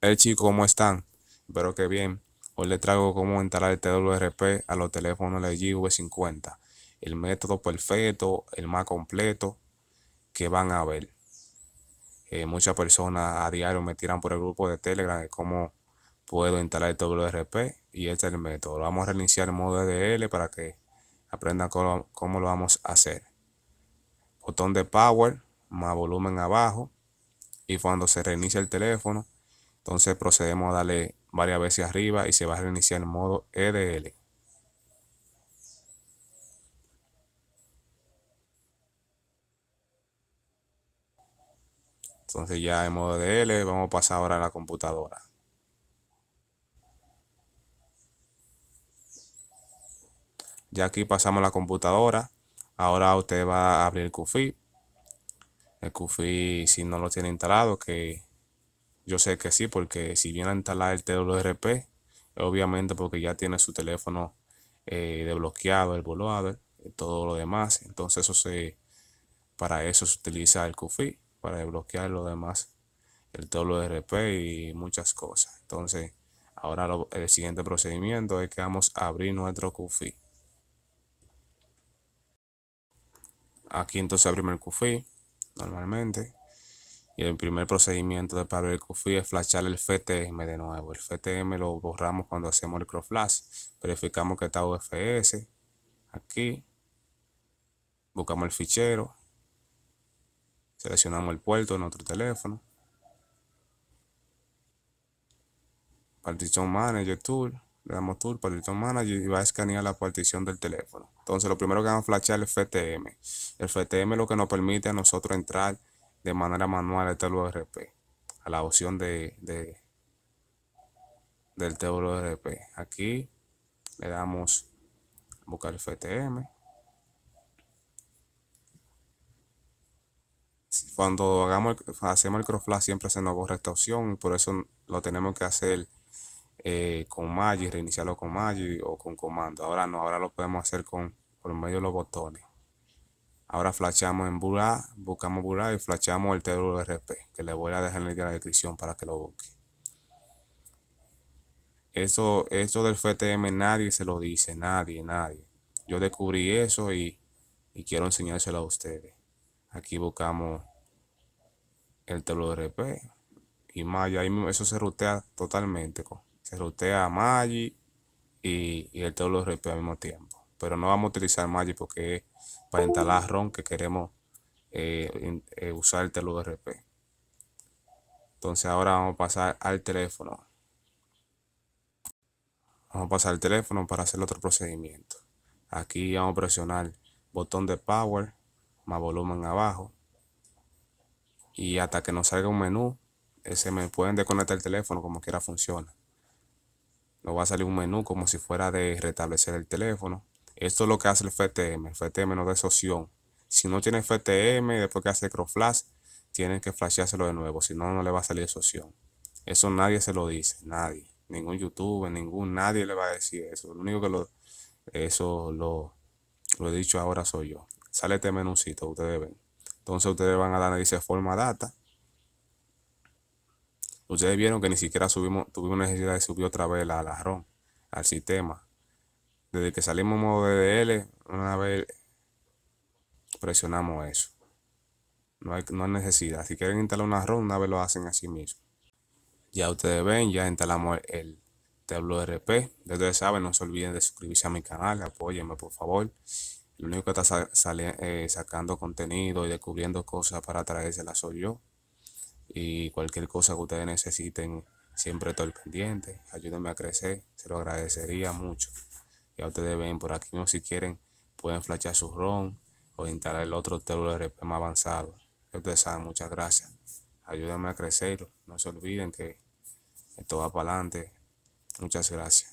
Hey chicos, ¿cómo están? Espero que bien. Hoy les traigo cómo instalar el TWRP a los teléfonos LG V50. El método perfecto, el más completo que van a ver. Eh, muchas personas a diario me tiran por el grupo de Telegram de cómo puedo instalar el TWRP y este es el método. Vamos a reiniciar el modo e DL para que aprendan cómo lo vamos a hacer. Botón de Power más volumen abajo y cuando se reinicia el teléfono entonces procedemos a darle varias veces arriba y se va a reiniciar en modo EDL. Entonces ya en modo EDL vamos a pasar ahora a la computadora. Ya aquí pasamos a la computadora. Ahora usted va a abrir el QFI. El QFI si no lo tiene instalado que yo sé que sí, porque si viene a instalar el TWRP, obviamente porque ya tiene su teléfono eh, desbloqueado, el y eh, todo lo demás. Entonces eso se, para eso se utiliza el QFI, para desbloquear lo demás, el TWRP y muchas cosas. Entonces ahora el siguiente procedimiento es que vamos a abrir nuestro QFI. Aquí entonces abrimos el QFI normalmente. Y el primer procedimiento de Pablo el coffee es flashar el FTM de nuevo. El FTM lo borramos cuando hacemos el cross Verificamos que está UFS. Aquí. Buscamos el fichero. Seleccionamos el puerto de nuestro teléfono. Partition Manager Tool. Le damos Tool, Partition Manager y va a escanear la partición del teléfono. Entonces lo primero que vamos a flashear es el FTM. El FTM es lo que nos permite a nosotros entrar de manera manual el rp a la opción de, de del Aquí le damos buscar FTM. Cuando hagamos hacemos el crossflash siempre se nos borra esta opción por eso lo tenemos que hacer eh, con Magic, reiniciarlo con Magic o con comando. Ahora no, ahora lo podemos hacer con por medio de los botones. Ahora flasheamos en Bura, buscamos Bura y flasheamos el TWRP, que le voy a dejar en la descripción para que lo busque. Eso, eso del FTM nadie se lo dice, nadie, nadie. Yo descubrí eso y, quiero enseñárselo a ustedes. Aquí buscamos el TWRP y Maya. eso se rutea totalmente. Se rutea a Magi y, y el TWRP al mismo tiempo pero no vamos a utilizar Magic porque es para instalar ROM que queremos eh, eh, usar el telo RP. Entonces ahora vamos a pasar al teléfono. Vamos a pasar al teléfono para hacer otro procedimiento. Aquí vamos a presionar botón de power más volumen abajo. Y hasta que nos salga un menú, ese eh, me pueden desconectar el teléfono como quiera funciona. Nos va a salir un menú como si fuera de restablecer el teléfono. Esto es lo que hace el FTM. El FTM no da opción. Si no tiene FTM, después que hace CrossFlash, tienen que flasheárselo de nuevo. Si no, no le va a salir opción. Eso nadie se lo dice. Nadie. Ningún youtuber, ningún nadie le va a decir eso. Lo único que lo, eso lo, lo he dicho ahora soy yo. Sale este menucito, ustedes ven. Entonces ustedes van a darle dice forma data. Ustedes vieron que ni siquiera subimos, tuvimos necesidad de subir otra vez la, la al sistema desde que salimos modo DDL, una vez presionamos eso. No hay, no necesidad. Si quieren instalar una ROM, una vez lo hacen así mismo. Ya ustedes ven, ya instalamos el tablo RP. desde saben, no se olviden de suscribirse a mi canal, apóyenme por favor. lo único que está sale, eh, sacando contenido y descubriendo cosas para traérselas soy yo. Y cualquier cosa que ustedes necesiten, siempre estoy pendiente. Ayúdenme a crecer, se lo agradecería mucho. Ya ustedes ven por aquí mismo si quieren pueden flashear su ROM o instalar el otro TLRP más avanzado. Ya ustedes saben, muchas gracias. Ayúdenme a crecerlo. No se olviden que esto va para adelante. Muchas gracias.